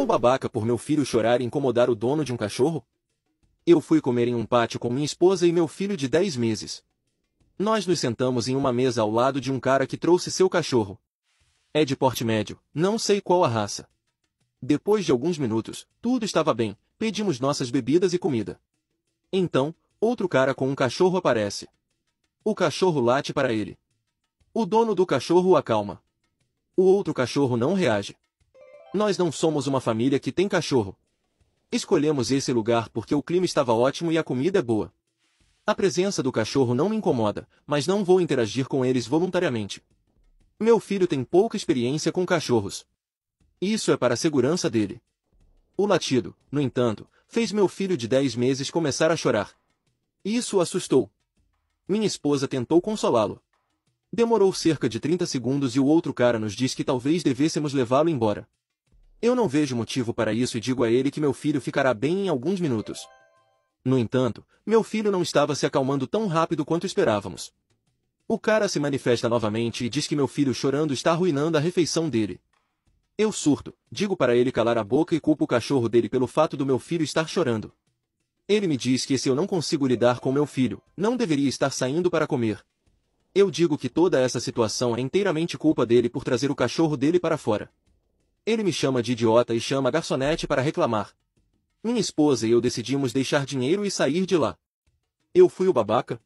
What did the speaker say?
Sou babaca por meu filho chorar e incomodar o dono de um cachorro? Eu fui comer em um pátio com minha esposa e meu filho de 10 meses. Nós nos sentamos em uma mesa ao lado de um cara que trouxe seu cachorro. É de porte médio, não sei qual a raça. Depois de alguns minutos, tudo estava bem, pedimos nossas bebidas e comida. Então, outro cara com um cachorro aparece. O cachorro late para ele. O dono do cachorro o acalma. O outro cachorro não reage. Nós não somos uma família que tem cachorro. Escolhemos esse lugar porque o clima estava ótimo e a comida é boa. A presença do cachorro não me incomoda, mas não vou interagir com eles voluntariamente. Meu filho tem pouca experiência com cachorros. Isso é para a segurança dele. O latido, no entanto, fez meu filho de 10 meses começar a chorar. Isso o assustou. Minha esposa tentou consolá-lo. Demorou cerca de 30 segundos e o outro cara nos disse que talvez devêssemos levá-lo embora. Eu não vejo motivo para isso e digo a ele que meu filho ficará bem em alguns minutos. No entanto, meu filho não estava se acalmando tão rápido quanto esperávamos. O cara se manifesta novamente e diz que meu filho chorando está arruinando a refeição dele. Eu surto, digo para ele calar a boca e culpo o cachorro dele pelo fato do meu filho estar chorando. Ele me diz que se eu não consigo lidar com meu filho, não deveria estar saindo para comer. Eu digo que toda essa situação é inteiramente culpa dele por trazer o cachorro dele para fora. Ele me chama de idiota e chama a garçonete para reclamar. Minha esposa e eu decidimos deixar dinheiro e sair de lá. Eu fui o babaca?